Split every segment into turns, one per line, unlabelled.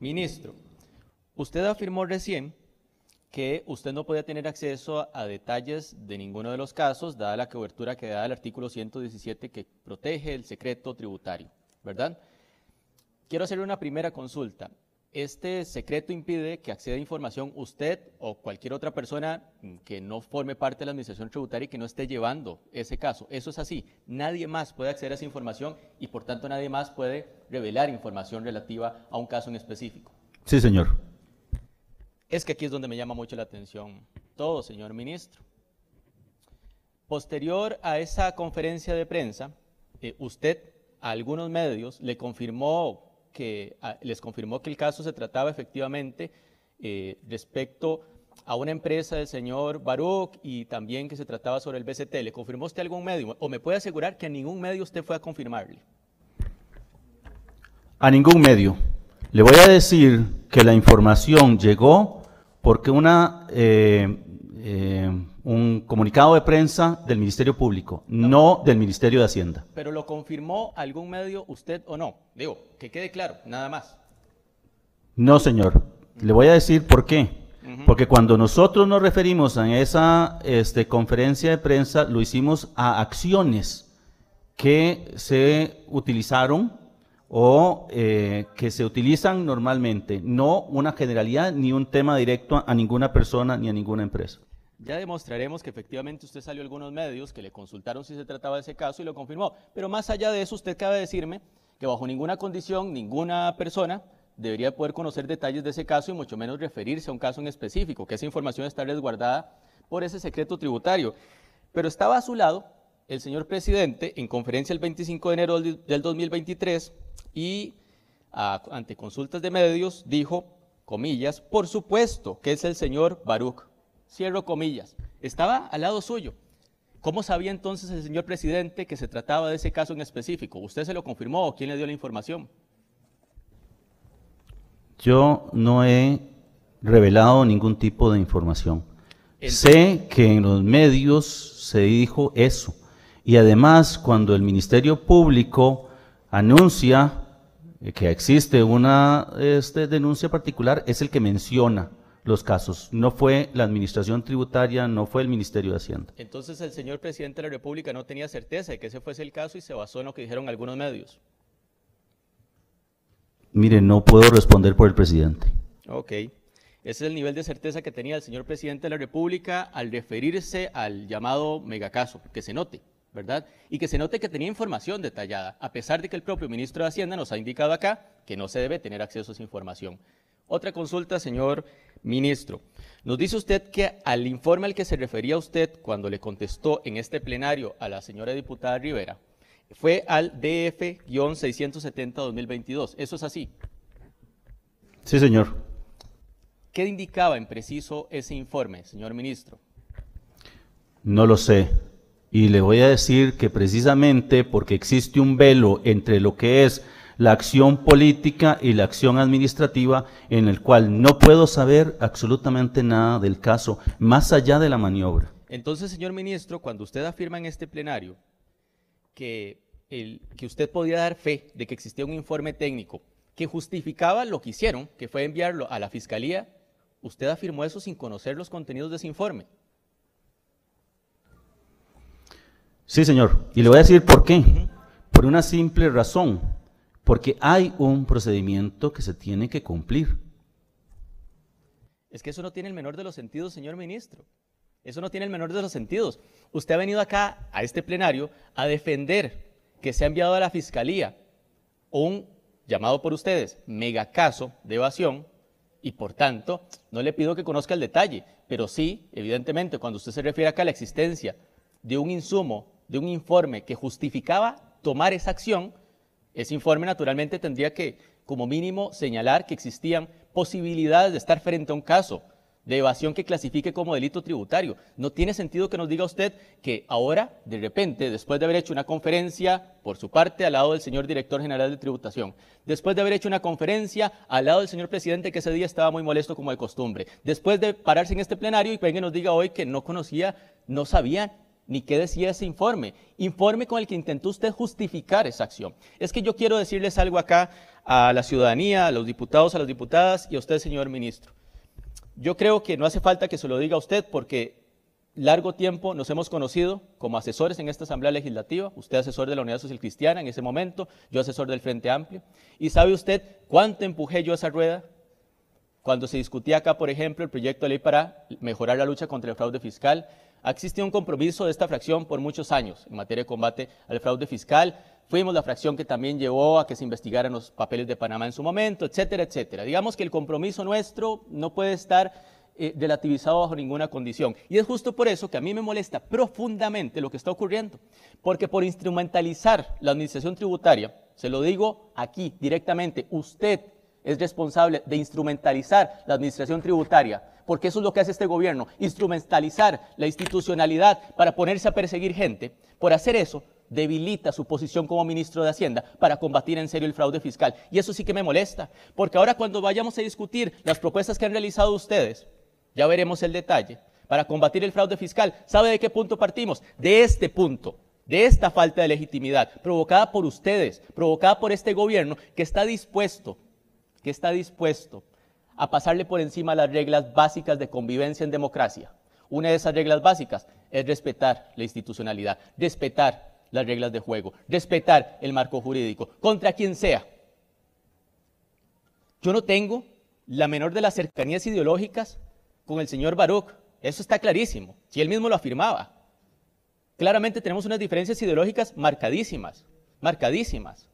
Ministro, usted afirmó recién que usted no podía tener acceso a, detalles de ninguno de los casos, dada la cobertura que da el artículo 117 que protege el secreto tributario, ¿verdad? Quiero hacerle una primera consulta. Este secreto impide que acceda a información usted o cualquier otra persona que no forme parte de la Administración Tributaria y que no esté llevando ese caso. Eso es así. Nadie más puede acceder a esa información y por tanto nadie más puede revelar información relativa a un caso en específico. Sí, señor. Es que aquí es donde me llama mucho la atención todo, señor ministro. Posterior a esa conferencia de prensa, eh, usted a algunos medios le confirmó que ah, les confirmó que el caso se trataba efectivamente eh, respecto a una empresa del señor Baruch y también que se trataba sobre el BCT. ¿Le confirmó usted algún medio? ¿O me puede asegurar que a ningún medio usted fue a confirmarle?
A ningún medio. Le voy a decir que la información llegó porque una eh, eh, un comunicado de prensa del Ministerio Público, no. del Ministerio de Hacienda.
Pero lo confirmó algún medio usted o no. Digo, que quede claro, nada más.
No, señor. Le voy a decir por qué. Porque cuando nosotros nos referimos a esa este, conferencia de prensa, lo hicimos a acciones que se utilizaron o eh, que se utilizan normalmente, no una generalidad ni un tema directo a ninguna persona ni a ninguna empresa.
Ya demostraremos que efectivamente usted salió a algunos medios que le consultaron si se trataba de ese caso y lo confirmó. Pero más allá de eso, usted cabe decirme que bajo ninguna condición, ninguna persona debería poder conocer detalles de ese caso y mucho menos referirse a un caso en específico, que esa información está resguardada por ese secreto tributario. Pero estaba a su lado el señor presidente en conferencia el 25 de enero del 2023 y ante consultas de medios dijo, comillas, por supuesto que es el señor Baruch cierro comillas, estaba al lado suyo. ¿Cómo sabía entonces el señor presidente que se trataba de ese caso en específico? ¿Usted se lo confirmó o quién le dio la información?
Yo no he revelado ningún tipo de información. sé que en los medios se dijo eso. Y además, cuando el Ministerio Público anuncia que existe una este, denuncia particular, es el que menciona los casos. No fue la Administración Tributaria, no fue el Ministerio de Hacienda.
Entonces el señor presidente de la República no tenía certeza de que ese fuese el caso y se basó en lo que dijeron algunos medios.
Mire, no puedo responder por el presidente.
Ok. Ese es el nivel de certeza que tenía el señor presidente de la República al referirse al llamado megacaso, que se note, ¿verdad? Y que se note que tenía información detallada, a pesar de que el propio ministro de Hacienda nos ha indicado acá que no se debe tener acceso a esa información. Otra consulta, señor Ministro, nos dice usted que al informe al que se refería usted cuando le contestó en este plenario a la señora diputada Rivera fue al DF-670-2022. ¿Eso es así? Sí, señor. ¿Qué indicaba en preciso ese informe, señor ministro?
No lo sé. Y le voy a decir que precisamente porque existe un velo entre lo que es la acción política y la acción administrativa en el cual no puedo saber absolutamente nada del caso, más allá de la maniobra.
Entonces, señor ministro, cuando usted afirma en este plenario que, el, que usted podía dar fe de que existía un informe técnico que justificaba lo que hicieron, que fue enviarlo a la Fiscalía, usted afirmó eso sin conocer los contenidos de ese informe.
Sí, señor. Y le voy a decir por qué. Por una simple razón porque hay un procedimiento que se tiene que cumplir.
Es que eso no tiene el menor de los sentidos, señor ministro. Eso no tiene el menor de los sentidos. Usted ha venido acá, a este plenario, a defender que se ha enviado a la Fiscalía un, llamado por ustedes, megacaso de evasión, y por tanto, no le pido que conozca el detalle, pero sí, evidentemente, cuando usted se refiere acá a la existencia de un insumo, de un informe que justificaba tomar esa acción, ese informe naturalmente tendría que, como mínimo, señalar que existían posibilidades de estar frente a un caso de evasión que clasifique como delito tributario. No tiene sentido que nos diga usted que ahora, de repente, después de haber hecho una conferencia por su parte al lado del señor director general de tributación, después de haber hecho una conferencia al lado del señor presidente que ese día estaba muy molesto como de costumbre, después de pararse en este plenario y venga y nos diga hoy que no conocía, no sabía ni qué decía ese informe, informe con el que intentó usted justificar esa acción. Es que yo quiero decirles algo acá a la ciudadanía, a los diputados, a las diputadas y a usted, señor ministro. Yo creo que no hace falta que se lo diga a usted porque largo tiempo nos hemos conocido como asesores en esta Asamblea Legislativa, usted asesor de la Unidad Social Cristiana en ese momento, yo asesor del Frente Amplio, y sabe usted cuánto empujé yo esa rueda cuando se discutía acá, por ejemplo, el proyecto de ley para mejorar la lucha contra el fraude fiscal, ha existido un compromiso de esta fracción por muchos años en materia de combate al fraude fiscal. Fuimos la fracción que también llevó a que se investigaran los papeles de Panamá en su momento, etcétera, etcétera. Digamos que el compromiso nuestro no puede estar eh, relativizado bajo ninguna condición. Y es justo por eso que a mí me molesta profundamente lo que está ocurriendo, porque por instrumentalizar la administración tributaria, se lo digo aquí directamente, usted es responsable de instrumentalizar la administración tributaria porque eso es lo que hace este gobierno, instrumentalizar la institucionalidad para ponerse a perseguir gente, por hacer eso debilita su posición como ministro de Hacienda para combatir en serio el fraude fiscal. Y eso sí que me molesta, porque ahora cuando vayamos a discutir las propuestas que han realizado ustedes, ya veremos el detalle, para combatir el fraude fiscal, ¿sabe de qué punto partimos? De este punto de esta falta de legitimidad provocada por ustedes, provocada por este gobierno que está dispuesto, que está dispuesto a pasarle por encima las reglas básicas de convivencia en democracia. Una de esas reglas básicas es respetar la institucionalidad, respetar las reglas de juego, respetar el marco jurídico, contra quien sea. Yo no tengo la menor de las cercanías ideológicas con el señor Baruch, eso está clarísimo, si él mismo lo afirmaba. Claramente tenemos unas diferencias ideológicas marcadísimas, marcadísimas.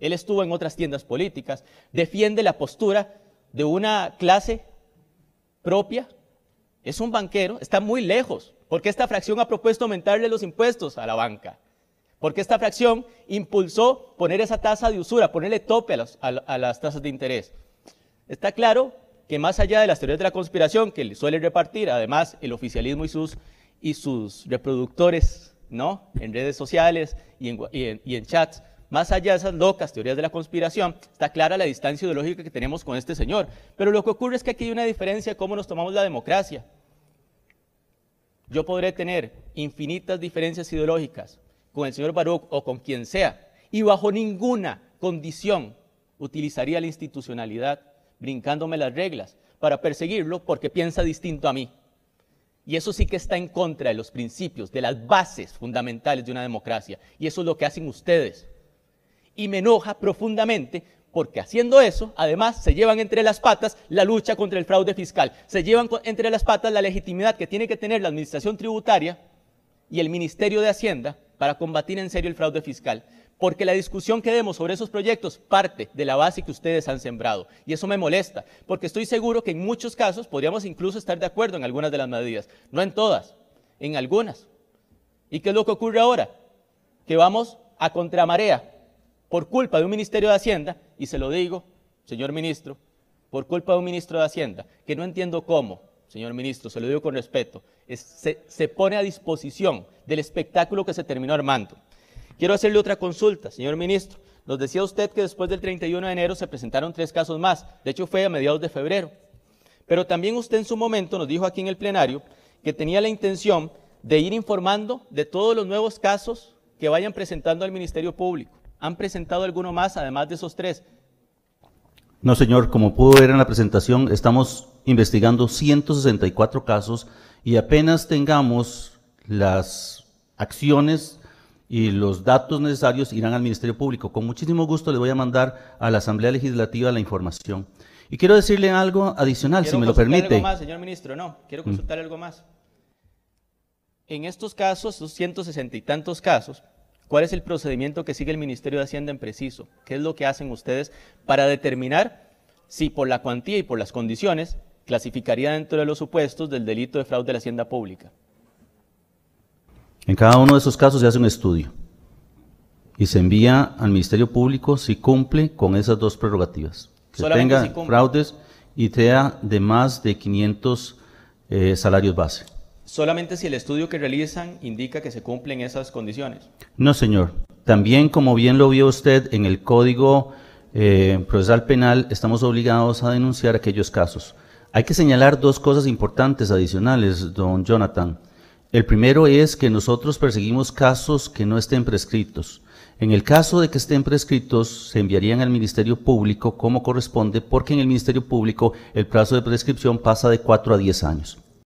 Él estuvo en otras tiendas políticas, defiende la postura de una clase propia, es un banquero, está muy lejos, porque esta fracción ha propuesto aumentarle los impuestos a la banca, porque esta fracción impulsó poner esa tasa de usura, ponerle tope a, las tasas de interés. Está claro que más allá de las teorías de la conspiración que le suele repartir, además el oficialismo y sus, y sus reproductores, ¿no? En redes sociales y en chats, más allá de esas locas teorías de la conspiración, está clara la distancia ideológica que tenemos con este señor. Pero lo que ocurre es que aquí hay una diferencia de cómo nos tomamos la democracia. Yo podré tener infinitas diferencias ideológicas con el señor Baruch o con quien sea, y bajo ninguna condición utilizaría la institucionalidad brincándome las reglas para perseguirlo porque piensa distinto a mí. Y eso sí que está en contra de los principios, de las bases fundamentales de una democracia. Y eso es lo que hacen ustedes y me enoja profundamente porque haciendo eso, además, se llevan entre las patas la lucha contra el fraude fiscal, se llevan entre las patas la legitimidad que tiene que tener la Administración Tributaria y el Ministerio de Hacienda para combatir en serio el fraude fiscal. Porque la discusión que demos sobre esos proyectos parte de la base que ustedes han sembrado. Y eso me molesta, porque estoy seguro que en muchos casos podríamos incluso estar de acuerdo en algunas de las medidas. No en todas, en algunas. ¿Y qué es lo que ocurre ahora? Que vamos a contramarea por culpa de un Ministerio de Hacienda, y se lo digo, señor ministro, por culpa de un ministro de Hacienda, que no entiendo cómo, señor ministro, se lo digo con respeto, se pone a disposición del espectáculo que se terminó armando. Quiero hacerle otra consulta, señor ministro. Nos decía usted que después del 31 de enero se presentaron tres casos más, de hecho fue a mediados de febrero. Pero también usted en su momento nos dijo aquí en el plenario que tenía la intención de ir informando de todos los nuevos casos que vayan presentando al Ministerio Público. ¿Han presentado alguno más, además de esos tres?
No, señor, como pudo ver en la presentación, estamos investigando 164 casos y apenas tengamos las acciones y los datos necesarios irán al Ministerio Público. Con muchísimo gusto le voy a mandar a la Asamblea Legislativa la información. Y quiero decirle algo adicional, si me lo permite. Algo más,
señor ministro, no, quiero mm. consultar algo más. En estos casos, estos 160 y tantos casos, ¿Cuál es el procedimiento que sigue el Ministerio de Hacienda en preciso? ¿Qué es lo que hacen ustedes para determinar si por la cuantía y por las condiciones clasificaría dentro de los supuestos del delito de fraude de la hacienda pública?
En cada uno de esos casos se hace un estudio y se envía al Ministerio Público si cumple con esas dos prerrogativas. Que tenga fraudes y sea de más de 500 eh, salarios base
solamente si el estudio que realizan indica que se cumplen esas condiciones.
No, señor. También, como bien lo vio usted en el Código eh, Procesal Penal, estamos obligados a denunciar aquellos casos. Hay que señalar dos cosas importantes adicionales, don Jonathan. El primero es que nosotros perseguimos casos que no estén prescritos. En el caso de que estén prescritos, se enviarían al Ministerio Público como corresponde, porque en el Ministerio Público el plazo de prescripción pasa de 4 a 10 años.